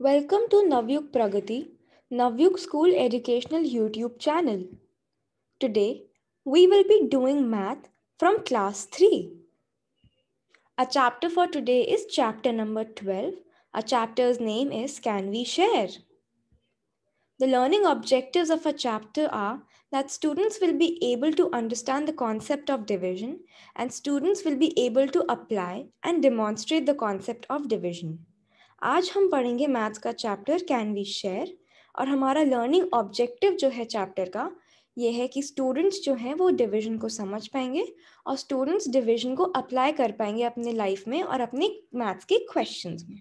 Welcome to Navyuk Pragati, Navyuk School Educational YouTube channel. Today, we will be doing math from class 3. A chapter for today is chapter number 12. A chapter's name is Can We Share? The learning objectives of a chapter are that students will be able to understand the concept of division and students will be able to apply and demonstrate the concept of division. आज हम पढ़ेंगे maths का chapter can we share और हमारा learning objective जो है chapter का ये है कि स्टूडेंट्स जो हैं वो डिवीजन को समझ पाएंगे और स्टूडेंट्स डिवीजन को अप्लाई कर पाएंगे अपने लाइफ में और अपने मैथ्स के क्वेश्चन में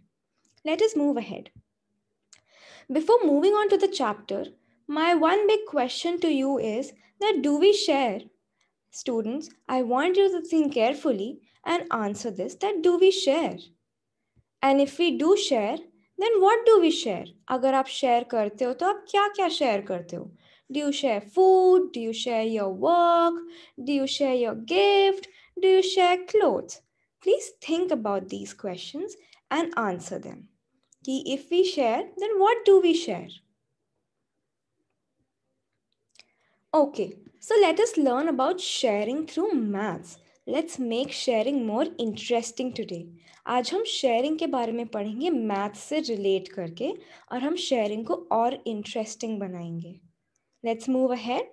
let us move ahead before moving on to the chapter my one big question to you is that do we share students I want you to think carefully and answer this that do we and if we do share then what do we share अगर आप share करते हो तो आप क्या क्या share करते हो do you share food do you share your work do you share your gift do you share clothes please think about these questions and answer them. If we share, then what do we share? Okay, so let us learn about sharing through maths. Let's make sharing more interesting today आज हम sharing के बारे में पढ़ेंगे math से relate करके और हम शेयरिंग को और इंटरेस्टिंग बनाएंगे let's move ahead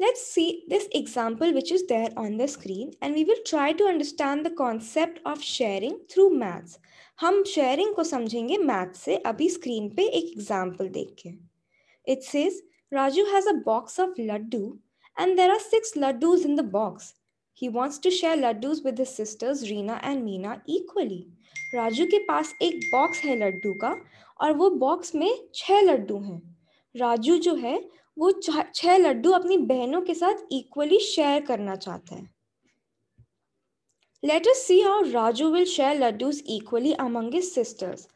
let's see this example which is there on the screen and we will try to understand the concept of sharing through maths हम शेयरिंग को समझेंगे मैथ्स से अभी स्क्रीन पे एक एग्जाम्पल देख के it's is Raju has a box of laddu and there are six laddus in the box He wants to share laddus with his sisters Reena and Meena equally. Raju के पास एक बॉक्स है लड्डू का और वो बॉक्स में छह लड्डू हैं राजू जो है वो छह लड्डू अपनी बहनों के साथ इक्वली शेयर करना चाहता है let us see how Raju will share laddus equally among his sisters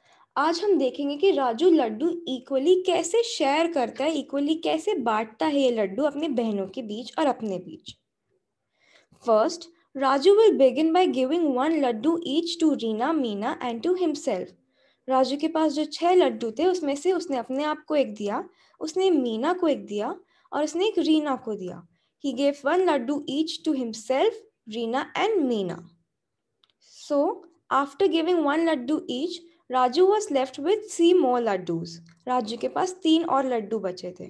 आज हम देखेंगे कि राजू लड्डू इक्वली कैसे शेयर करता है इक्वली कैसे बांटता है ये लड्डू अपने बहनों के बीच और अपने बीच First, Raju will begin by giving one laddu each to Reena, Meena and to himself. Raju के पास जो छह लड्डू थे उसमें से उसने अपने आप को एक दिया उसने मीना को एक दिया और उसने एक रीना को दिया he gave one Laddu each to himself Reena and Meena so after giving one Laddu each Raju was left with C मोर लड्डूज राजू के पास तीन और लड्डू बचे थे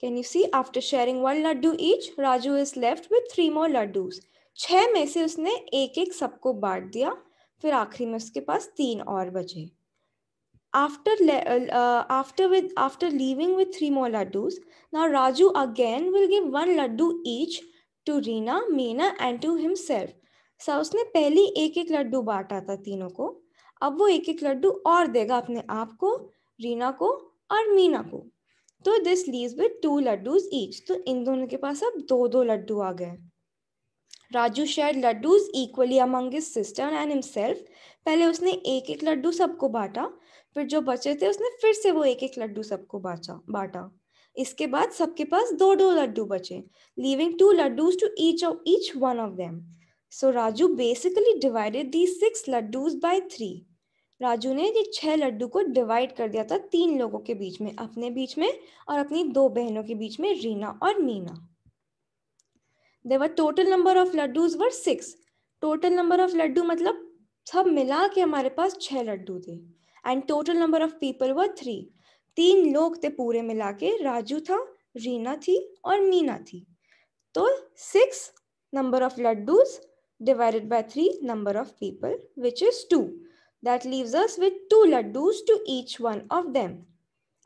Can you see? After sharing one laddu each, Raju is left with three more laddus. छह में से उसने एक एक सबको बांट दिया फिर आखिरी में उसके पास तीन और बचे After, uh, after, with, after leaving with three more laddus, now Raju again will give one laddu each to Reena, Meena and to himself. सा उसने पहले एक एक लड्डू बांटा था तीनों को अब वो एक एक लड्डू और देगा अपने आप को रीना को और मीना को तो this leaves with two laddus each तो इन दोनों के पास अब दो दो लड्डू आ गए Raju share laddus equally among his sister and himself पहले उसने एक एक लड्डू सबको बांटा फिर जो बचे थे उसने फिर से वो एक एक लड्डू सबको बांटा बांटा इसके बाद सबके पास दो दो लड्डू बचे leaving two laddus to each of each one of them so Raju basically divided the six laddus by three Raju ने ये छह लड्डू को डिवाइड कर दिया था तीन लोगों के बीच में अपने बीच में और अपनी दो बहनों के बीच में रीना और Meena they were total number of laddus were six total number of laddu मतलब सब मिला के हमारे पास छह लड्डू थे and total number of people were three तीन लोग थे पूरे मिला के राजू था रीना थी और मीना थी तो six number of laddus divided by three number of people which is two That leaves us with two laddus to each one of them.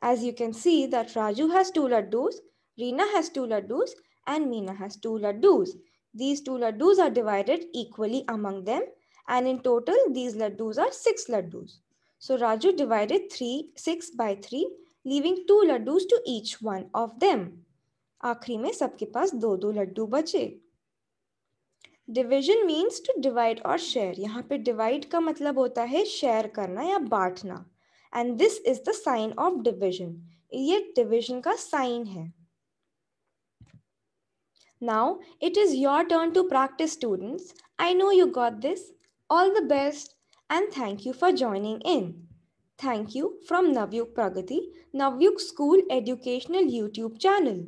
As you can see that Raju has two laddus, Reena has two laddus and Meena has two laddus. These two laddus are divided equally among them and in total these laddus are six laddus. So Raju divided 3, 6 by 3 leaving two laddus to each one of them. Akhri में sabke पास do do laddu बचे division means to divide और share यहाँ पे divide का मतलब होता है शेयर करना या बांटना and this is the sign of division ये डिविजन का साइन है Now it is your turn to practice students. I know you got this. All the best and thank you for joining in. Thank you from Navyuk Pragati, Navyuk School Educational YouTube channel.